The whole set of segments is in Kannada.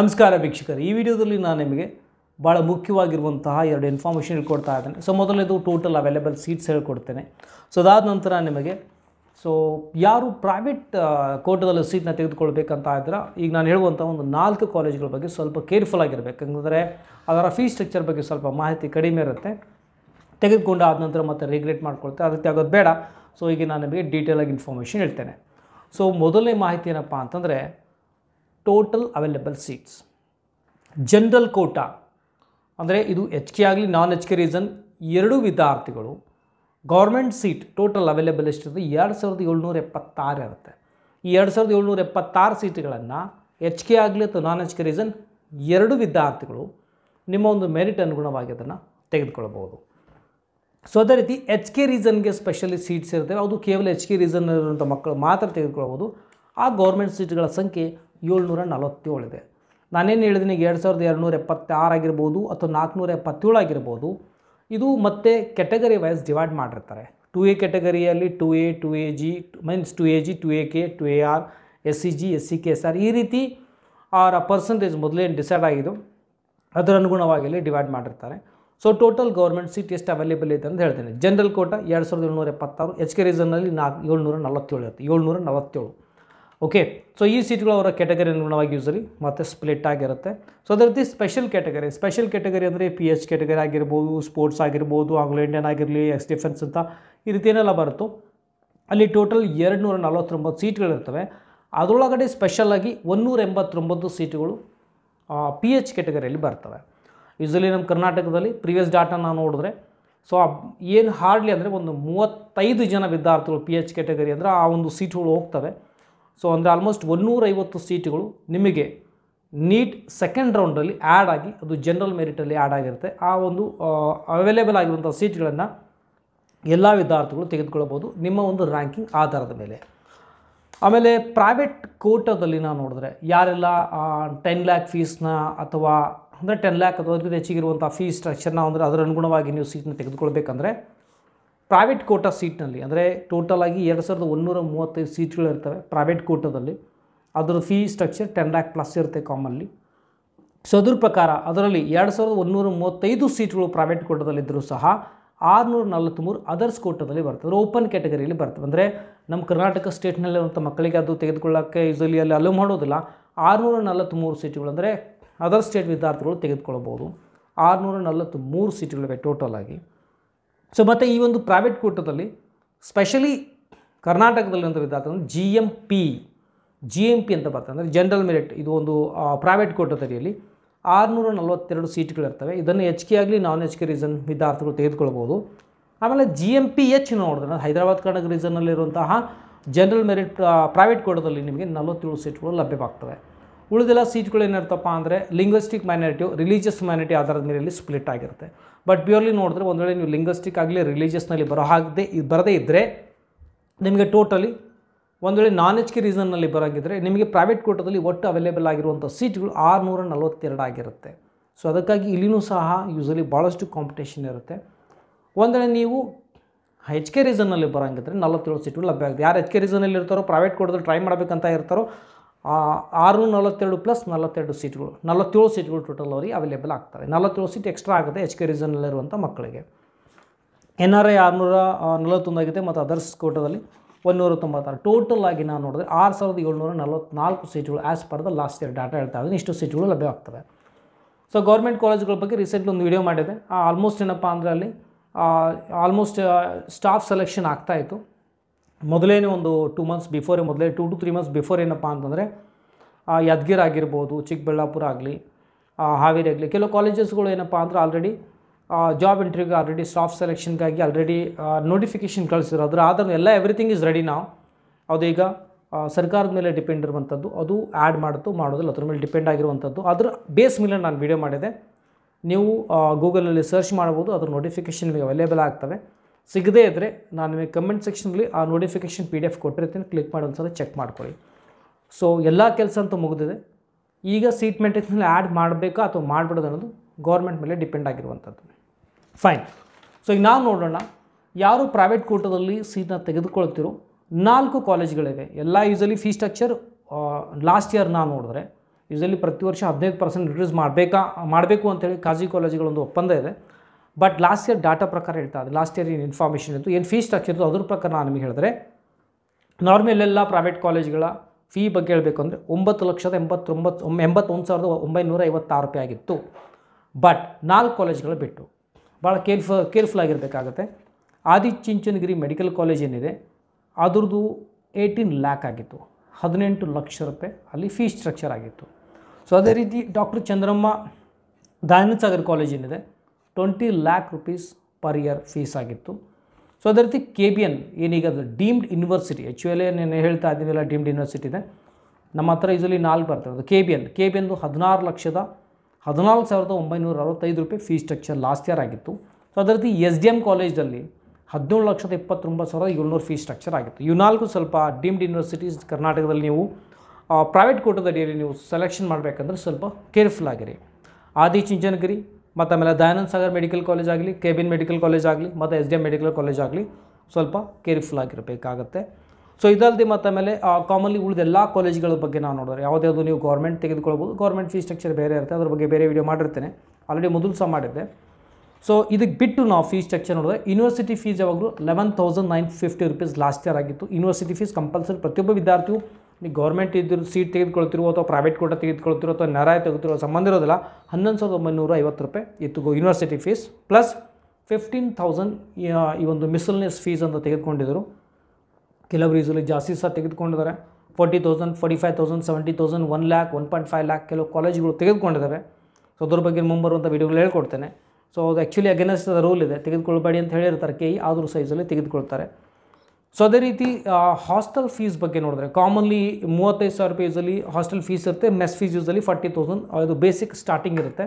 ನಮಸ್ಕಾರ ವೀಕ್ಷಕರು ಈ ವಿಡಿಯೋದಲ್ಲಿ ನಾನು ನಿಮಗೆ ಭಾಳ ಮುಖ್ಯವಾಗಿರುವಂತಹ ಎರಡು ಇನ್ಫಾರ್ಮೇಷನ್ ಹೇಳ್ಕೊಡ್ತಾ ಇದ್ದೇನೆ ಸೊ ಮೊದಲನೇದು ಟೋಟಲ್ ಅವೈಲೇಬಲ್ ಸೀಟ್ಸ್ ಹೇಳ್ಕೊಡ್ತೇನೆ ಸೊ ಅದಾದ ನಂತರ ನಿಮಗೆ ಸೊ ಯಾರು ಪ್ರೈವೇಟ್ ಕೋಟದಲ್ಲಿ ಸೀಟ್ನ ತೆಗೆದುಕೊಳ್ಬೇಕಂತ ಇದ್ರೆ ಈಗ ನಾನು ಹೇಳುವಂಥ ಒಂದು ನಾಲ್ಕು ಕಾಲೇಜುಗಳ ಬಗ್ಗೆ ಸ್ವಲ್ಪ ಕೇರ್ಫುಲ್ ಆಗಿರಬೇಕು ಯಾಕಂದರೆ ಅದರ ಫೀ ಸ್ಟ್ರಕ್ಚರ್ ಬಗ್ಗೆ ಸ್ವಲ್ಪ ಮಾಹಿತಿ ಕಡಿಮೆ ಇರುತ್ತೆ ತೆಗೆದುಕೊಂಡು ಆದ ನಂತರ ಮತ್ತೆ ರಿಗ್ರೆಟ್ ಮಾಡ್ಕೊಳ್ತಾರೆ ಅದಕ್ಕೆ ಆಗೋದು ಬೇಡ ಸೊ ಈಗ ನಾನು ನಿಮಗೆ ಡೀಟೇಲಾಗಿ ಇನ್ಫಾರ್ಮೇಷನ್ ಹೇಳ್ತೇನೆ ಸೊ ಮೊದಲನೇ ಮಾಹಿತಿ ಏನಪ್ಪ ಅಂತಂದರೆ total available seats general quota ಅಂದರೆ ಇದು ಎಚ್ ಕೆ ಆಗಲಿ ನಾನ್ ಎಚ್ ಕೆ ರೀಸನ್ ಎರಡೂ ವಿದ್ಯಾರ್ಥಿಗಳು ಗೌರ್ಮೆಂಟ್ ಸೀಟ್ ಟೋಟಲ್ ಅವೈಲೇಬಲ್ ಎಷ್ಟಿರುತ್ತೆ ಎರಡು ಸಾವಿರದ ಏಳ್ನೂರ ಎಪ್ಪತ್ತಾರು ಇರುತ್ತೆ ಈ ಎರಡು ಸಾವಿರದ ಏಳ್ನೂರ ಎಪ್ಪತ್ತಾರು ಸೀಟ್ಗಳನ್ನು ಎಚ್ ಕೆ ಆಗಲಿ ಅಥವಾ ನಾನ್ ಎಚ್ ಕೆ ರೀಸನ್ ಎರಡು ವಿದ್ಯಾರ್ಥಿಗಳು ನಿಮ್ಮ ಒಂದು ಮೆರಿಟ್ ಅನುಗುಣವಾಗಿ ಅದನ್ನು ತೆಗೆದುಕೊಳ್ಬೋದು ಸೊ ಅದೇ ರೀತಿ ಎಚ್ ಕೆ ರೀಸನ್ಗೆ ಸ್ಪೆಷಲಿ ಸೀಟ್ಸ್ ಇರ್ತವೆ ಅದು ಕೇವಲ ಎಚ್ ಕೆ ರೀಸನ್ ಇರುವಂಥ ಮಕ್ಕಳು ಮಾತ್ರ ತೆಗೆದುಕೊಳ್ಬೋದು ಆ ಗೌರ್ಮೆಂಟ್ ಸೀಟ್ಗಳ ಸಂಖ್ಯೆ ಏಳ್ನೂರ ನಲವತ್ತೇಳಿದೆ ನಾನೇನು ಹೇಳಿದ್ದೀನಿ ಎರಡು ಸಾವಿರದ ಎರಡುನೂರ ಎಪ್ಪತ್ತಾರು ಆಗಿರ್ಬೋದು ಅಥವಾ ನಾಲ್ಕುನೂರ ಎಪ್ಪತ್ತೇಳು ಆಗಿರ್ಬೋದು ಇದು ಮತ್ತೆ ಕೆಟಗರಿ ವೈಸ್ ಡಿವೈಡ್ ಮಾಡಿರ್ತಾರೆ ಟು ಎ ಕೆಟಗರಿಯಲ್ಲಿ two A two A G means two A G two A K two A R S C G S C K S R ಈ ರೀತಿ ಅವರ ಪರ್ಸಂಟೇಜ್ ಮೊದಲೇನು ಡಿಸೈಡ್ ಆಗಿದ್ದು ಅದರ ಅನುಗುಣವಾಗಿ ಡಿವೈಡ್ ಮಾಡಿರ್ತಾರೆ ಸೊ ಟೋಟಲ್ ಗೌರ್ಮೆಂಟ್ ಸೀಟ್ ಎಷ್ಟು ಅವೈಲೇಬಲ್ ಇದೆ ಅಂತ ಹೇಳ್ತೇನೆ ಜನರಲ್ ಕೋಟ ಎರಡು ಸಾವಿರದ ಏಳ್ನೂರ ಎಪ್ಪತ್ತಾರು ಎಚ್ ಕೆ ರೀಸನ್ನಲ್ಲಿ ನಾಲ್ಕು ಏಳ್ನೂರ ನಲವತ್ತೇಳು ಇರುತ್ತೆ ಏಳ್ನೂರ ನಲವತ್ತೇಳು ಓಕೆ ಸೊ ಈ ಸೀಟ್ಗಳು ಅವರ ಕ್ಯಾಟಗರಿ ಅನುಗುಣವಾಗಿ ಯೂಸಲಿ ಮತ್ತು ಸ್ಪ್ಲಿಟ್ ಆಗಿರುತ್ತೆ ಸೊ ಅದೇ ರೀತಿ ಸ್ಪೆಷಲ್ ಕ್ಯಾಟಗರಿ ಸ್ಪೆಷಲ್ ಕ್ಯಾಟಗರಿ ಅಂದರೆ ಪಿ ಎಚ್ ಕ್ಯಾಟಗರಿ ಆಗಿರ್ಬೋದು ಸ್ಪೋರ್ಟ್ಸ್ ಆಗಿರ್ಬೋದು ಆಂಗ್ಲೋ ಇಂಡಿಯನ್ ಆಗಿರಲಿ ಎಕ್ಸ್ ಡಿಫೆನ್ಸ್ ಅಂತ ಈ ರೀತಿ ಏನೆಲ್ಲ ಬರುತ್ತೋ ಅಲ್ಲಿ ಟೋಟಲ್ ಎರಡು ನೂರ ನಲವತ್ತೊಂಬತ್ತು ಸೀಟ್ಗಳಿರ್ತವೆ ಅದರೊಳಗಡೆ ಸ್ಪೆಷಲಾಗಿ ಒನ್ನೂರ ಎಂಬತ್ತೊಂಬತ್ತು ಸೀಟುಗಳು ಪಿ ಎಚ್ ಕ್ಯಾಟಗರಿಯಲ್ಲಿ ಬರ್ತವೆ ಯೂಸಲಿ ನಮ್ಮ ಕರ್ನಾಟಕದಲ್ಲಿ ಪ್ರಿವಿಯಸ್ ಡಾಟಾ ನಾವು ನೋಡಿದ್ರೆ ಸೊ ಏನು ಹಾರ್ಡ್ಲಿ ಅಂದರೆ ಒಂದು ಮೂವತ್ತೈದು ಜನ ವಿದ್ಯಾರ್ಥಿಗಳು ಪಿ ಎಚ್ ಕ್ಯಾಟಗರಿ ಅಂದರೆ ಆ ಒಂದು ಸೀಟ್ಗಳು ಹೋಗ್ತವೆ ಸೊ ಅಂದರೆ ಆಲ್ಮೋಸ್ಟ್ ಒನ್ನೂರೈವತ್ತು ಸೀಟುಗಳು ನಿಮಗೆ ನೀಟ್ ಸೆಕೆಂಡ್ ರೌಂಡಲ್ಲಿ ಆ್ಯಡ್ ಆಗಿ ಅದು ಜನರಲ್ ಮೆರಿಟಲ್ಲಿ ಆ್ಯಡ್ ಆಗಿರುತ್ತೆ ಆ ಒಂದು ಅವೈಲೇಬಲ್ ಆಗಿರುವಂಥ ಸೀಟ್ಗಳನ್ನು ಎಲ್ಲ ವಿದ್ಯಾರ್ಥಿಗಳು ತೆಗೆದುಕೊಳ್ಳಬಹುದು ನಿಮ್ಮ ಒಂದು ರ್ಯಾಂಕಿಂಗ್ ಆಧಾರದ ಮೇಲೆ ಆಮೇಲೆ ಪ್ರೈವೇಟ್ ಕೋಟದಲ್ಲಿ ನಾವು ನೋಡಿದ್ರೆ ಯಾರೆಲ್ಲ ಟೆನ್ ಲ್ಯಾಕ್ ಫೀಸ್ನ ಅಥವಾ ಅಂದರೆ ಟೆನ್ ಲ್ಯಾಕ್ ಅಥವಾ ಅದಕ್ಕಿಂತ ಹೆಚ್ಚಿಗಿರುವಂಥ ಫೀಸ್ ಸ್ಟ್ರಕ್ಚರ್ನ ಅಂದರೆ ಅದರ ಅನುಗುಣವಾಗಿ ನೀವು ಸೀಟನ್ನ ತೆಗೆದುಕೊಳ್ಬೇಕಂದ್ರೆ ಪ್ರೈವೇಟ್ ಕೋಟಾ ಸೀಟ್ನಲ್ಲಿ ಅಂದರೆ ಟೋಟಲ್ ಆಗಿ ಎರಡು ಸಾವಿರದ ಒಂದೂರ ಮೂವತ್ತೈದು ಸೀಟ್ಗಳು ಇರ್ತವೆ ಪ್ರೈವೇಟ್ ಕೋಟಾದಲ್ಲಿ ಅದರ fee structure ten lakh plus ಇರುತ್ತೆ ಕಾಮನ್ಲಿ ಸೊ ಅದ್ರ ಪ್ರಕಾರ ಅದರಲ್ಲಿ ಎರಡು ಸಾವಿರದ ಒಂದೂರ ಮೂವತ್ತೈದು ಸೀಟ್ಗಳು ಪ್ರೈವೇಟ್ ಕೋಟದಲ್ಲಿದ್ದರೂ ಸಹ ಆರುನೂರ ನಲ್ವತ್ತ್ಮೂರು ಅದರ್ಸ್ ಕೋಟದಲ್ಲಿ ಬರ್ತದೆ ಓಪನ್ ಕ್ಯಾಟಗರಿಯಲ್ಲಿ ಬರ್ತವೆ ಅಂದರೆ ನಮ್ಮ ಕರ್ನಾಟಕ ಸ್ಟೇಟ್ನಲ್ಲಿರುವಂಥ ಮಕ್ಕಳಿಗೆ ಅದು ತೆಗೆದುಕೊಳ್ಳೋಕ್ಕೆ ಈಸಲಿ ಅಲ್ಲಿ ಅಲೋ ಮಾಡೋದಿಲ್ಲ ಆರುನೂರ ನಲವತ್ತ್ಮೂರು ಸೀಟ್ಗಳು ಅಂದರೆ ಅದರ್ ಸ್ಟೇಟ್ ವಿದ್ಯಾರ್ಥಿಗಳು ತೆಗೆದುಕೊಳ್ಬೋದು ಆರುನೂರ ನಲವತ್ತ್ಮೂರು ಸೀಟುಗಳಿವೆ ಟೋಟಲ್ ಆಗಿ ಸೊ ಮತ್ತು ಈ ಒಂದು ಪ್ರೈವೇಟ್ ಕೂಟದಲ್ಲಿ ಸ್ಪೆಷಲಿ ಕರ್ನಾಟಕದಲ್ಲಿ ಅಂತ G M P G M P ಅಂತ ಬರ್ತಂದರೆ ಜನರಲ್ ಮೆರಿಟ್ ಇದು ಒಂದು ಪ್ರೈವೇಟ್ ಕೋಟತರಿಯಲ್ಲಿ ಆರುನೂರ ನಲವತ್ತೆರಡು ಸೀಟ್ಗಳಿರ್ತವೆ ಇದನ್ನು ಎಚ್ ಕೆ ಆಗಲಿ ನಾನ್ ಎಚ್ ಕೆ ರೀಸನ್ ವಿದ್ಯಾರ್ಥಿಗಳು ತೆಗೆದುಕೊಳ್ಬೋದು ಆಮೇಲೆ ಜಿ ಎಮ್ ಪಿ ಎಚ್ ನೋಡಿದ್ರೆ ಹೈದರಾಬಾದ್ ಕರ್ನಾಟಕ ರೀಸನ್ನಲ್ಲಿರುವಂತಹ ಜನರಲ್ ಮೆರಿಟ್ ಪ್ರೈವೇಟ್ ಕೋಟದಲ್ಲಿ ನಿಮಗೆ ನಲವತ್ತೇಳು ಸೀಟ್ಗಳು ಲಭ್ಯವಾಗ್ತವೆ ಉಳಿದೆಲ್ಲ ಸೀಟ್ಗಳು ಏನಿರ್ತಪ್ಪ ಅಂದರೆ ಲಿಂಗ್ವಿಸ್ಟಿಕ್ ಮೈನಾರಿಟಿ ರಿಲೀಜಿಯಸ್ ಮೈನಾರಿಟಿ ಆಧಾರದ ಮೇಲೆ ಸ್ಪ್ಲಿಟ್ ಆಗಿರುತ್ತೆ ಬಟ್ ಪ್ಯೂರ್ಲಿ ನೋಡಿದ್ರೆ ಒಂದು ವೇಳೆ ನೀವು ಲಿಂಗ್ವಿಸ್ಟಿಕ್ ಆಗಲಿ ರಿಲೀಜಿಯಸ್ನಲ್ಲಿ ಬರೋ ಹಾಗದೆ ಬರದೇ ಇದ್ದರೆ ನಿಮಗೆ ಟೋಟಲಿ ಒಂದು ವೇಳೆ ನಾನ್ ಎಚ್ ಕೆ ರೀಸನ್ನಲ್ಲಿ ಬರೋಂಗಿದ್ರೆ ನಿಮಗೆ ಪ್ರೈವೇಟ್ ಕೋಟದಲ್ಲಿ ಒಟ್ಟು ಅವೈಲೇಬಲ್ ಆಗಿರುವಂಥ ಸೀಟ್ಗಳು ಆರುನೂರ ನಲವತ್ತೆರಡು ಆಗಿರುತ್ತೆ ಸೊ ಅದಕ್ಕಾಗಿ ಇಲ್ಲಿನೂ ಸಹ ಯೂಸಲಿ ಭಾಳಷ್ಟು ಕಾಂಪಿಟೇಷನ್ ಇರುತ್ತೆ ಒಂದು ವೇಳೆ ನೀವು ಹೆಚ್ ಕೆ ರೀಸನ್ನಲ್ಲಿ ಬರೋಂಗಿದ್ರೆ ನಲವತ್ತೇಳು ಸೀಟ್ಗಳು ಲಭ್ಯ ಆಗುತ್ತೆ ಯಾರು ಹೆಚ್ ಕೆ ರೀಸನಲ್ಲಿ ಇರ್ತಾರೋ ಪ್ರೈವೇಟ್ ಕೋಟದಲ್ಲಿ ಟ್ರೈ ಮಾಡಬೇಕಂತ ಇರ್ತಾರೋ ಆರು ನಲವತ್ತೆರಡು ಪ್ಲಸ್ ನಲವತ್ತೆರಡು ಸೀಟ್ಗಳು ನಲವತ್ತೇಳು ಸೀಟ್ಗಳು ಟೋಟಲ್ ಅವರಿಗೆ ಅವೈಲೇಬಲ್ ಆಗ್ತವೆ ನಲವತ್ತೇಳು ಸೀಟ್ ಎಕ್ಸ್ಟ್ರಾ ಆಗುತ್ತೆ ಎಚ್ ಕೆ ರೀಸನ್ನಲ್ಲಿರುವಂಥ ಮಕ್ಕಳಿಗೆ ಎನ್ ಆರ್ ಐ ಆರುನೂರ ನಲವತ್ತೊಂದಾಗಿದೆ ಮತ್ತು ಅದರ್ಸ್ ಕೋಟದಲ್ಲಿ ಒಂದೂರ ತೊಂಬತ್ತಾರು ಟೋಟಲ್ ಆಗಿ ನಾವು ನೋಡಿದ್ರೆ ಆರು ಸಾವಿರದ ಏಳ್ನೂರ ನಲವತ್ತ್ನಾಲ್ಕು ಸೀಟ್ಗಳು as per the last year data ಹೇಳ್ತಾ ಇದ್ದೀನಿ ಇಷ್ಟು ಸೀಟ್ಗಳು ಲಭ್ಯವಾಗ್ತವೆ ಸೊ ಗೌರ್ಮೆಂಟ್ ಕಾಲೇಜ್ಗಳ ಬಗ್ಗೆ ರೀಸೆಂಟ್ಲಿ ಒಂದು ವೀಡಿಯೋ ಮಾಡಿದೆ ಆಲ್ಮೋಸ್ಟ್ ಏನಪ್ಪ ಅಂದರೆ ಅಲ್ಲಿ ಆಲ್ಮೋಸ್ಟ್ ಸ್ಟಾಫ್ ಸೆಲೆಕ್ಷನ್ ಆಗ್ತಾಯಿತ್ತು ಮೊದಲೇನೇ ಒಂದು ಟೂ ಮಂತ್ಸ್ ಬಿಫೋರೇ ಮೊದಲೇ two to three months before ಏನಪ್ಪ ಅಂತಂದರೆ ಯಾದಗಿರಿ ಆಗಿರ್ಬೋದು ಚಿಕ್ಕಬಳ್ಳಾಪುರ ಆಗಲಿ ಹಾವೇರಿ ಆಗಲಿ ಕೆಲವು ಕಾಲೇಜಸ್ಗಳು ಏನಪ್ಪ ಅಂದರೆ ಆಲ್ರೆಡಿ ಜಾಬ್ ಇಂಟರ್ವ್ಯೂಗೆ ಆಲ್ರೆಡಿ ಸ್ಟಾಫ್ ಸೆಲೆಕ್ಷನ್ಗಾಗಿ ಆಲ್ರೆಡಿ ನೋಟಿಫಿಕೇಷನ್ ಕಳಿಸಿದ್ರು ಅದರ ಆಧಾರ ಎಲ್ಲ ಎವ್ರಿಥಿಂಗ್ ಈಸ್ ರೆಡಿ ನಾವು ಅದು ಈಗ ಸರ್ಕಾರದ ಮೇಲೆ ಡಿಪೆಂಡ್ ಇರುವಂಥದ್ದು ಅದು ಆ್ಯಡ್ ಮಾಡೋದು ಮಾಡೋದಿಲ್ಲ ಅದ್ರ ಮೇಲೆ ಡಿಪೆಂಡ್ ಆಗಿರುವಂಥದ್ದು ಅದರ ಬೇಸ್ ಮೇಲೆ ನಾನು ವಿಡಿಯೋ ಮಾಡಿದೆ ನೀವು ಗೂಗಲಲ್ಲಿ ಸರ್ಚ್ ಮಾಡ್ಬೋದು ಅದ್ರ ನೋಟಿಫಿಕೇಷನ್ ಅವೈಲೇಬಲ್ ಆಗ್ತವೆ ಸಿಗದೇ ಇದ್ದರೆ ನಾನು ನಿಮಗೆ ಕಮೆಂಟ್ ಸೆಕ್ಷನಲ್ಲಿ ಆ ನೋಟಿಫಿಕೇಷನ್ ಪಿ ಡಿ ಎಫ್ ಕೊಟ್ಟಿರ್ತೀನಿ ಕ್ಲಿಕ್ ಮಾಡಿ ಸಲ ಚೆಕ್ ಮಾಡ್ಕೊಳ್ಳಿ ಸೊ ಎಲ್ಲ ಕೆಲಸ ಅಂತೂ ಮುಗಿದಿದೆ ಈಗ ಸೀಟ್ ಮೇಲೆ ಆ್ಯಡ್ ಮಾಡಬೇಕಾ ಅಥವಾ ಮಾಡ್ಬಿಡೋದು ಅನ್ನೋದು ಗೌರ್ಮೆಂಟ್ ಮೇಲೆ ಡಿಪೆಂಡ್ ಆಗಿರುವಂಥದ್ದು ಫೈನ್ ಸೊ ಈಗ ನಾವು ನೋಡೋಣ ಯಾರು ಪ್ರೈವೇಟ್ ಕೂಟದಲ್ಲಿ ಸೀಟನ್ನ ತೆಗೆದುಕೊಳ್ತಿರೋ ನಾಲ್ಕು ಕಾಲೇಜ್ಗಳಿವೆ ಎಲ್ಲ usually fee structure last year ನಾನು ನೋಡಿದ್ರೆ ಯೂಸಲಿ ಪ್ರತಿ ವರ್ಷ ಹದಿನೈದು ಪರ್ಸೆಂಟ್ ರಿಡ್ಯೂಸ್ ಮಾಡಬೇಕಾ ಮಾಡಬೇಕು ಅಂತೇಳಿ ಖಾಸಗಿ ಕಾಲೇಜ್ಗಳೊಂದು ಒಪ್ಪಂದ ಇದೆ ಬಟ್ ಲಾಸ್ಟ್ ಇಯರ್ ಡಾಟಾ ಪ್ರಕಾರ ಹೇಳ್ತಾ ಇದೆ ಲಾಸ್ಟ್ ಇಯರ್ ಏನು ಇನ್ಫಾರ್ಮೇಷನ್ ಇತ್ತು ಏನು ಫೀ ಸ್ಟ್ರಕ್ಚರ್ ಅದ್ರ ಪ್ರಕಾರ ನಾನು ನಿಮಗೆ ಹೇಳಿದ್ರೆ ನಾರ್ಮಲ್ ಎಲ್ಲ ಪ್ರೈವೇಟ್ ಕಾಲೇಜ್ಗಳ ಫೀ ಬಗ್ಗೆ ಹೇಳಬೇಕು ಅಂದರೆ ಒಂಬತ್ತು ಲಕ್ಷದ ಎಂಬತ್ತೊಂಬತ್ತು ಎಂಬತ್ತೊಂದು ಸಾವಿರದ ಒಂಬೈನೂರ ಐವತ್ತಾರು ರೂಪಾಯಿ ಆಗಿತ್ತು ಬಟ್ ನಾಲ್ಕು ಕಾಲೇಜ್ಗಳು ಬಿಟ್ಟು ಭಾಳ ಕೇರ್ಫು ಕೇರ್ಫುಲ್ ಆಗಿರಬೇಕಾಗತ್ತೆ ಆದಿಚುಂಚನಗಿರಿ ಮೆಡಿಕಲ್ ಕಾಲೇಜ್ ಏನಿದೆ ಅದ್ರದ್ದು ಏಯ್ಟೀನ್ ಲ್ಯಾಕ್ ಆಗಿತ್ತು ಹದಿನೆಂಟು ಲಕ್ಷ ರೂಪಾಯಿ ಅಲ್ಲಿ ಫೀ ಸ್ಟ್ರಕ್ಚರ್ ಆಗಿತ್ತು ಸೊ ಅದೇ ರೀತಿ ಡಾಕ್ಟರ್ ಚಂದ್ರಮ್ಮ ದಯಾನಂದ ಸಾಗರ್ ಕಾಲೇಜ್ ಏನಿದೆ twenty lakh rupees per year fees ಆಗಿತ್ತು ಸೊ ಅದೇ ರೀತಿ ಕೆ ಬಿ ಎನ್ ಏನೀಗ ಅದು ಡೀಮ್ಡ್ ಯೂನಿವರ್ಸಿಟಿ ಆ್ಯಕ್ಚುಯಲಿ ನಾನು ಹೇಳ್ತಾ ಇದ್ದೀನಿಲ್ಲ ಡೀಮ್ಡ್ ಯೂನಿವರ್ಸಿಟಿ ಇದೆ ನಮ್ಮ ಹತ್ರ ಇದರಲ್ಲಿ ನಾಲ್ಕು ಬರ್ತದೆ ಅದು K B N K B ಎನ್ದು ಹದಿನಾರು ಲಕ್ಷದ ಹದಿನಾಲ್ಕು ಸಾವಿರದ ಒಂಬೈನೂರ ಅರವತ್ತೈದು ರೂಪಾಯಿ ಫೀಸ್ ಸ್ಟ್ರಕ್ಚರ್ ಲಾಸ್ಟ್ ಇಯರ್ ಆಗಿತ್ತು ಸೊ ಅದೇ ರೀತಿ ಎಸ್ ಡಿ ಎಮ್ ಕಾಲೇಜಲ್ಲಿ ಹದಿನೇಳು ಲಕ್ಷದ ಇಪ್ಪತ್ತೊಂಬತ್ತು ಸಾವಿರದ ಏಳ್ನೂರು ಫೀಸ್ ಸ್ಟ್ರಕ್ಚರ್ ಆಗಿತ್ತು ಇವು ನಾಲ್ಕು ಸ್ವಲ್ಪ ಡೀಮ್ಡ್ ಯೂನಿವರ್ಸಿಟೀಸ್ ಕರ್ನಾಟಕದಲ್ಲಿ ನೀವು ಪ್ರೈವೇಟ್ ಕೋಟದ ಅಡಿಯಲ್ಲಿ ನೀವು ಸೆಲೆಕ್ಷನ್ ಮಾಡಬೇಕಂದ್ರೆ ಸ್ವಲ್ಪ ಕೇರ್ಫುಲ್ ಆಗಿರಿ ಆದಿ ಚಿಂಚನಗಿರಿ ಮತ್ತು ಆಮೇಲೆ ದಯಾನಂದ ಸಾಗರ್ ಮೆಡಿಕಲ್ ಕಾಲೇಜ್ ಆಗಲಿ ಕೆಬಿನ್ ಮೆಡಿಕಲ್ ಕಾಲೇಜ್ ಆಗಲಿ ಮತ್ತು S D M medical college ಆಗಲಿ ಸ್ವಲ್ಪ ಕೇರ್ಫುಲ್ ಆಗಿರಬೇಕಾಗತ್ತೆ ಸೊ ಇದಲ್ಲದೆ ಮತ್ತು ಆಮೇಲೆ ಕಾಮನ್ಲಿ ಉಳಿದ ಎಲ್ಲ ಕಾಲೇಜ್ಗಳ ಬಗ್ಗೆ ನಾವು ನೋಡಿದ್ರೆ ಯಾವುದ್ಯಾವುದು ನೀವು ಗೌರ್ಮೆಂಟ್ ತೆಗೆದುಕೊಳ್ಬೋದು ಗೌರ್ಮೆಂಟ್ ಫೀ ಸ್ಟ್ರಕ್ಚರ್ ಬೇರೆ ಇರುತ್ತೆ ಅದ್ರ ಬಗ್ಗೆ ಬೇರೆ ವೀಡಿಯೋ ಮಾಡಿರ್ತೇನೆ ಆಲ್ರೆಡಿ ಮೊದಲು ಸಹ ಮಾಡಿದ್ದೆ ಸೊ ಇದಕ್ಕೆ ಬಿಟ್ಟು ನಾವು ಫೀಸ್ ಸ್ಟ್ರಕ್ಚರ್ ನೋಡಿದ್ರೆ ಯೂನಿವರ್ಸಿಟಿ ಫೀಸ್ ಯಾವಾಗಲೂ eleven thousand nine fifty rupees last year ಆಗಿತ್ತು ಯೂನಿವರ್ಸಿಟಿ ಫೀಸ್ ಕಂಪಲ್ಸರಿ ಪ್ರತಿಯೊಬ್ಬ ವಿದ್ಯಾರ್ಥಿಯು ನೀವು ಗೌರ್ಮೆಂಟ್ ಇದ್ದರೂ ಸೀಟ್ ತೆಗೆದುಕೊಳ್ತಿರೋ ಅಥವಾ ಪ್ರೈವೇಟ್ ಕೋಟ ತೆಗೆದುಕೊಳ್ತಿರೋ ಅಥವಾ ನರಾಯ ತೆಗೆದಿರೋ ಸಂಬಂಧ ಇರೋದಿಲ್ಲ ಹನ್ನೊಂದು ಸಾವಿರದ ಒಂಬೈನೂರ ಐವತ್ತು ರೂಪಾಯಿ ಇತ್ತು university fees plus fifteen thousand ಈ ಒಂದು ಮಿಸಲ್ನೆಸ್ ಫೀಸ್ ಅಂತ ತೆಗೆದುಕೊಂಡಿದ್ದರು ಕೆಲವು ರೀಸಲ್ಲಿ ಜಾಸ್ತಿ ಸಹ ತೆಗೆದುಕೊಂಡಿದ್ದಾರೆ forty thousand forty five thousand seventy thousand one lakh one point five lakh ಕೆಲವು ಕಾಲೇಜುಗಳು ತೆಗೆದುಕೊಂಡಿದ್ದಾರೆ ಸೊ ಅದ್ರ ಬಗ್ಗೆ ಮುಂಬರುವಂಥ ವೀಡಿಯೋಗಳು ಹೇಳ್ಕೊಡ್ತೇನೆ ಸೊ ಅದು ಆ್ಯಕ್ಚುಲಿ ಅಗೇನೆಸ್ಟ್ ರೂಲ್ ಇದೆ ತೆಗೆದುಕೊಳ್ಬೇಡಿ ಅಂತ ಹೇಳಿರ್ತಾರೆ ಕೆ ಆದರೂ ಸೈಜಲ್ಲಿ ತೆಗೆದುಕೊಳ್ತಾರೆ ಸೊ ಅದೇ ರೀತಿ ಹಾಸ್ಟೆಲ್ ಫೀಸ್ ಬಗ್ಗೆ ನೋಡಿದ್ರೆ ಕಾಮನ್ಲಿ ಮೂವತ್ತೈದು ಸಾವಿರ ರೂಪಾಯಿ ಯೂಸಲ್ಲಿ ಹಾಸ್ಟೆಲ್ ಫೀಸ್ ಇರುತ್ತೆ mess fees usually forty thousand ಅದು ಬೇಸಿಕ್ ಸ್ಟಾರ್ಟಿಂಗ್ ಇರುತ್ತೆ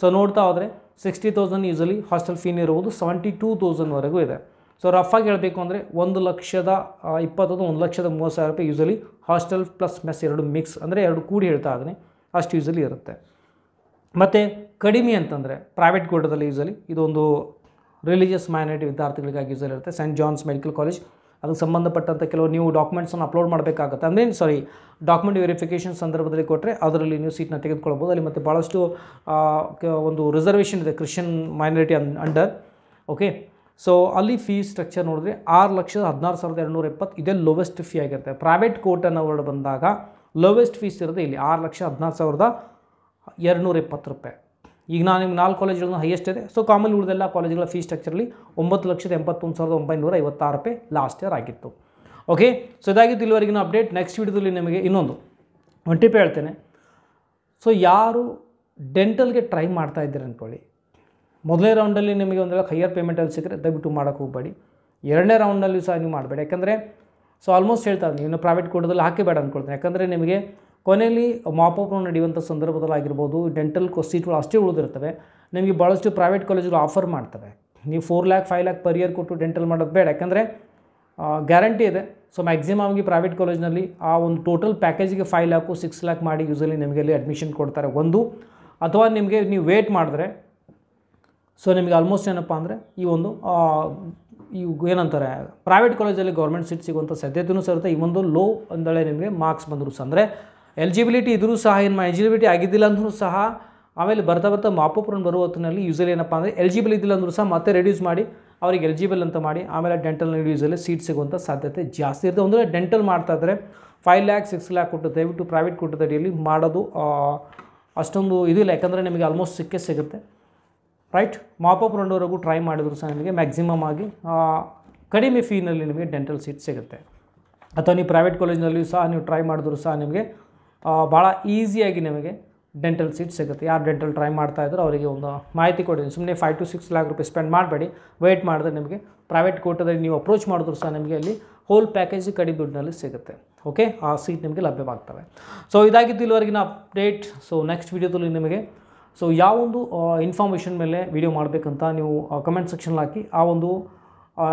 ಸೊ ನೋಡ್ತಾ ಹೋದರೆ ಸಿಕ್ಸ್ಟಿ ತೌಸಂಡ್ ಯೂಸಲಿ ಹಾಸ್ಟೆಲ್ ಫೀನ್ ಇರ್ಬೋದು ಸೆವೆಂಟಿ ಟೂ ತೌಸಂಡ್ವರೆಗೂ ಇದೆ ಸೊ ರಫಾಗಿ ಹೇಳಬೇಕು ಅಂದರೆ ಒಂದು ಲಕ್ಷದ ಇಪ್ಪತ್ತೊಂದು ಒಂದು ಲಕ್ಷದ ಮೂವತ್ತು ಸಾವಿರ ರೂಪಾಯಿ ಯೂಸಲಿ ಹಾಸ್ಟೆಲ್ ಪ್ಲಸ್ ಮೆಸ್ ಎರಡು ಮಿಕ್ಸ್ ಅಂದರೆ ಎರಡು ಕೂಡಿ ಹೇಳ್ತಾ ಇದ್ದೀನಿ ಅಷ್ಟು ಯೂಸಲಿ ಇರುತ್ತೆ ಮತ್ತು ಕಡಿಮೆ ಅಂತಂದರೆ ಪ್ರೈವೇಟ್ ಕೋಟದಲ್ಲಿ ಯೂಸಲಿ ಇದೊಂದು ರಿಲಿಜಿಯಸ್ ಮೈನಾರಿಟಿ ವಿದ್ಯಾರ್ಥಿಗಳಿಗಾಗಿ ಯೂಸಲ್ಲಿ ಇರುತ್ತೆ ಸೆಂಟ್ ಜಾನ್ಸ್ ಮೆಡಿಕಲ್ ಕಾಲೇಜ್ ಅದಕ್ಕೆ ಸಂಬಂಧಪಟ್ಟಂಥ ಕೆಲವು ನೀವು ಡಾಕ್ಯುಮೆಂಟ್ಸನ್ನು ಅಪ್ಲೋಡ್ ಮಾಡಬೇಕಾಗುತ್ತೆ ಅಂದರೆ ಸಾರಿ ಡಾಕ್ಯುಮೆಂಟ್ ವೆರಿಫಿಕೇಷನ್ ಸಂದರ್ಭದಲ್ಲಿ ಕೊಟ್ಟರೆ ಅದರಲ್ಲಿ ನೀವು ಸೀಟ್ನ ತೆಗೆದುಕೊಳ್ಬೋದು ಅಲ್ಲಿ ಮತ್ತು ಭಾಳಷ್ಟು ಒಂದು ರಿಸರ್ವೇಷನ್ ಇದೆ ಕ್ರಿಶ್ಚಿಯನ್ ಮೈನಾರಿಟಿ ಅನ್ ಅಂಡರ್ ಓಕೆ ಸೊ ಅಲ್ಲಿ ಫೀ ಸ್ಟ್ರಕ್ಚರ್ ನೋಡಿದ್ರೆ ಆರು ಲಕ್ಷದ ಹದಿನಾರು ಸಾವಿರದ ಎರಡುನೂರ ಎಪ್ಪತ್ತು ಇದೇ ಲೋವೆಸ್ಟ್ ಫೀ ಆಗಿರುತ್ತೆ ಪ್ರೈವೇಟ್ ಕೋರ್ಟನ್ನು ಹೊರಡು ಬಂದಾಗ ಲೋವೆಸ್ಟ್ ಫೀಸ್ ಇರೋದು ಇಲ್ಲಿ ಆರು ಲಕ್ಷ ಹದಿನಾರು ಸಾವಿರದ ಎರಡುನೂರ ಎಪ್ಪತ್ತು ರೂಪಾಯಿ ಈಗ ನಾನು ನಿಮ್ಗೆ ನಾಲ್ಕು ಕಾಲೇಜ್ಗಳನ್ನು ಹೈಯೆಸ್ಟ್ ಇದೆ ಸೊ ಕಾಮನ್ ಉಳಿದೆಲ್ಲ ಕಾಲೇಜುಗಳ ಫೀ ಸ್ಟ್ರಕ್ಚರಲ್ಲಿ ಒಂಬತ್ತು ಲಕ್ಷದ ಎಂಬತ್ತೊಂದು ಸಾವಿರದ ಒಂಬೈನೂರ ಐವತ್ತಾರು ರೂಪಾಯಿ ಲಾಸ್ಟ್ ಇಯರ್ ಆಗಿತ್ತು ಓಕೆ ಸೊ ಇದಾಗಿತ್ತು ಇಲ್ಲಿವರೆಗಿನ ಅಪ್ಡೇಟ್ ನೆಕ್ಸ್ಟ್ ವಿಡಿಯೋದಲ್ಲಿ ನಿಮಗೆ ಇನ್ನೊಂದು ಒನ್ ಟಿಪ್ ಹೇಳ್ತೇನೆ ಸೊ ಯಾರು ಡೆಂಟಲ್ಗೆ ಟ್ರೈ ಮಾಡ್ತಾ ಇದ್ದೀರಿ ಅಂದ್ಕೊಳ್ಳಿ ಮೊದಲನೇ ರೌಂಡಲ್ಲಿ ನಿಮಗೆ ಒಂದೆಲ್ಲ ಹೈಯರ್ ಪೇಮೆಂಟಲ್ಲಿ ಸಿಕ್ಕರೆ ದಯವಿಟ್ಟು ಮಾಡೋಕ್ಕೆ ಹೋಗಬೇಡಿ ಎರಡನೇ ರೌಂಡಲ್ಲಿ ಸಹ ನೀವು ಮಾಡಬೇಡಿ ಯಾಕಂದರೆ ಸೊ ಆಲ್ಮೋಸ್ಟ್ ಹೇಳ್ತಾ ನೀವು ಪ್ರೈವೇಟ್ ಕೋಟದಲ್ಲಿ ಹಾಕಿಬೇಡ ಅಂದ್ಕೊಳ್ತೀನಿ ಯಾಕಂದರೆ ನಿಮಗೆ ಕೊನೆಯಲ್ಲಿ ಮಾಪಪ್ನ ನಡೆಯುವಂಥ ಸಂದರ್ಭದಲ್ಲಿ ಆಗಿರ್ಬೋದು ಡೆಂಟಲ್ ಸೀಟ್ಗಳು ಅಷ್ಟೇ ಉಳಿದಿರ್ತವೆ ನಿಮಗೆ ಭಾಳಷ್ಟು ಪ್ರೈವೇಟ್ ಕಾಲೇಜುಗಳು ಆಫರ್ ಮಾಡ್ತವೆ ನೀವು four lakh five lakh per year ಕೊಟ್ಟು ಡೆಂಟಲ್ ಮಾಡೋದು ಬೇಡ ಯಾಕಂದರೆ ಗ್ಯಾರಂಟಿ ಇದೆ ಸೊ ಮ್ಯಾಕ್ಸಿಮಮ್ ಆಗಿ ಪ್ರೈವೇಟ್ ಕಾಲೇಜ್ನಲ್ಲಿ ಆ ಒಂದು ಟೋಟಲ್ ಪ್ಯಾಕೇಜಿಗೆ ಫೈವ್ ಲ್ಯಾಕು ಸಿಕ್ಸ್ ಲ್ಯಾಕ್ ಮಾಡಿ ಯೂಸಲಿ ನಿಮಗೆ ಅಲ್ಲಿ ಅಡ್ಮಿಷನ್ ಕೊಡ್ತಾರೆ ಒಂದು ಅಥವಾ ನಿಮಗೆ ನೀವು ವೇಟ್ ಮಾಡಿದ್ರೆ ಸೊ ನಿಮಗೆ ಆಲ್ಮೋಸ್ಟ್ ಏನಪ್ಪ ಅಂದರೆ ಈ ಒಂದು ಈ ಏನಂತಾರೆ ಪ್ರೈವೇಟ್ ಕಾಲೇಜಲ್ಲಿ ಗೌರ್ಮೆಂಟ್ ಸೀಟ್ ಸಿಗುವಂಥ ಸಾಧ್ಯತೆಯೂ ಸಹ ಈ ಒಂದು ಲೋ ಅಂದಳೆ ನಿಮಗೆ ಮಾರ್ಕ್ಸ್ ಬಂದರೂ ಸಹ ಅಂದರೆ ಎಲಿಜಿಬಿಲಿಟಿ ಇದ್ರೂ ಸಹ ಏನು ಎಲಿಜಿಬಿಲಿಟಿ ಆಗಿದ್ದಿಲ್ಲ ಅಂದ್ರೂ ಸಹ ಆಮೇಲೆ ಬರ್ತಾ ಬರ್ತಾ ಮಾಪೋಪುರನ್ ಬರುವ ಹೊತ್ತಿನಲ್ಲಿ ಯೂಸಲ್ಲಿ ಏನಪ್ಪ ಅಂದರೆ ಎಲಿಜಿಬಲ್ ಇದ್ದಿಲ್ಲ ಅಂದರೂ ಸಹ ಮತ್ತೆ ರೆಡ್ಯೂಸ್ ಮಾಡಿ ಅವ್ರಿಗೆ ಎಲಿಜಿಬಲ್ ಅಂತ ಮಾಡಿ ಆಮೇಲೆ ಡೆಂಟಲ್ ಯೂಸಲ್ಲಿ ಸೀಟ್ ಸಿಗುವಂಥ ಸಾಧ್ಯತೆ ಜಾಸ್ತಿ ಇರುತ್ತೆ ಅಂದರೆ ಡೆಂಟಲ್ ಮಾಡ್ತಾ ಇದ್ದರೆ ಫೈವ್ ಲ್ಯಾಕ್ ಸಿಕ್ಸ್ ಲ್ಯಾಕ್ ಕೊಟ್ಟು ದಯವಿಟ್ಟು ಪ್ರೈವೇಟ್ ಕೊಟ್ಟು ಮಾಡೋದು ಅಷ್ಟೊಂದು ಇದಿಲ್ಲ ಯಾಕಂದರೆ ನಿಮಗೆ ಆಲ್ಮೋಸ್ಟ್ ಸಿಕ್ಕೇ ಸಿಗುತ್ತೆ ರೈಟ್ ಮಾಪಪ್ ರೌಂಡವರೆಗೂ ಟ್ರೈ ಮಾಡಿದ್ರು ಸಹ ನಿಮಗೆ ಮ್ಯಾಕ್ಸಿಮಮ್ ಆಗಿ ಕಡಿಮೆ ಫೀನಲ್ಲಿ ನಿಮಗೆ ಡೆಂಟಲ್ ಸೀಟ್ ಸಿಗುತ್ತೆ ಅಥವಾ ನೀವು ಪ್ರೈವೇಟ್ ಕಾಲೇಜ್ನಲ್ಲಿಯೂ ಸಹ ನೀವು ಟ್ರೈ ಮಾಡಿದ್ರು ಸಹ ನಿಮಗೆ ಭಾಳ ಈಸಿಯಾಗಿ ನಿಮಗೆ ಡೆಂಟಲ್ ಸೀಟ್ ಸಿಗುತ್ತೆ ಯಾರು ಡೆಂಟಲ್ ಟ್ರೈ ಮಾಡ್ತಾ ಇದ್ರು ಅವರಿಗೆ ಒಂದು ಮಾಹಿತಿ ಕೊಡಿ ಸುಮ್ಮನೆ five to six lakh rupees spend ಮಾಡಬೇಡಿ ವೆಯ್ಟ್ ಮಾಡಿದ್ರೆ ನಿಮಗೆ ಪ್ರೈವೇಟ್ ಕೋಟದಲ್ಲಿ ನೀವು ಅಪ್ರೋಚ್ ಮಾಡಿದ್ರು ಸಹ ನಿಮಗೆ ಅಲ್ಲಿ ಹೋಲ್ ಪ್ಯಾಕೇಜ್ ಕಡಿಮೆ ದುಡ್ಡಿನಲ್ಲಿ ಸಿಗುತ್ತೆ ಓಕೆ ಆ ಸೀಟ್ ನಿಮಗೆ ಲಭ್ಯವಾಗ್ತವೆ ಸೊ ಇದಾಗಿದ್ದು ಇಲ್ಲಿವರೆಗಿನ ಅಪ್ಡೇಟ್ ಸೊ ನೆಕ್ಸ್ಟ್ ವೀಡಿಯೋದಲ್ಲಿ ನಿಮಗೆ ಸೊ ಯಾವೊಂದು ಇನ್ಫಾರ್ಮೇಷನ್ ಮೇಲೆ ವಿಡಿಯೋ ಮಾಡಬೇಕಂತ ನೀವು ಕಮೆಂಟ್ ಸೆಕ್ಷನ್ ಹಾಕಿ ಆ ಒಂದು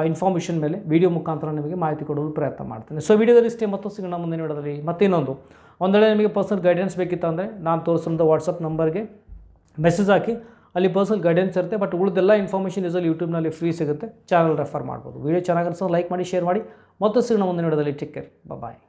ಇನ್ಫಾರ್ಮೇಷನ್ ಮೇಲೆ ವಿಡಿಯೋ ಮುಖಾಂತರ ನಿಮಗೆ ಮಾಹಿತಿ ಕೊಡಲು ಪ್ರಯತ್ನ ಮಾಡ್ತೇನೆ ಸೊ ವಿಡಿಯೋದಲ್ಲಿ ಇಷ್ಟೇ ಮತ್ತೊಂದು ಸಿಗೋಣ ಮುಂದೆ ವಿಡಿಯೋದಲ್ಲಿ ಮತ್ತೆ ಇನ್ನೊಂದು ನಿಮಗೆ ಪರ್ಸನಲ್ ಗೈಡೆನ್ಸ್ ಬೇಕಿತ್ತು ಅಂದರೆ ನಾನು ತೋರಿಸಿದ ವಾಟ್ಸಪ್ ನಂಬರ್ಗೆ ಮೆಸೇಜ್ ಹಾಕಿ ಅಲ್ಲಿ ಪರ್ಸನಲ್ ಗೈಡೆನ್ಸ್ ಇರುತ್ತೆ ಬಟ್ ಉಳಿದೆಲ್ಲ ಇನ್ಫಾರ್ಮೇಷನ್ ಇಸಲ್ಲಿ ಯೂಟ್ಯೂಬ್ನಲ್ಲಿ ಫ್ರೀ ಸಿಗುತ್ತೆ ಚಾನಲ್ ರೆಫರ್ ಮಾಡ್ಬೋದು ವೀಡಿಯೋ ಚೆನ್ನಾಗಿರ್ಸೋ ಲೈಕ್ ಮಾಡಿ ಶೇರ್ ಮಾಡಿ ಮತ್ತೊಂದು ಸಿಗೋಣ ಮುಂದೆ ವಿಡಿಯೋದಲ್ಲಿ ಟೇಕ್ ಕೇರ್ ಬಾಯ್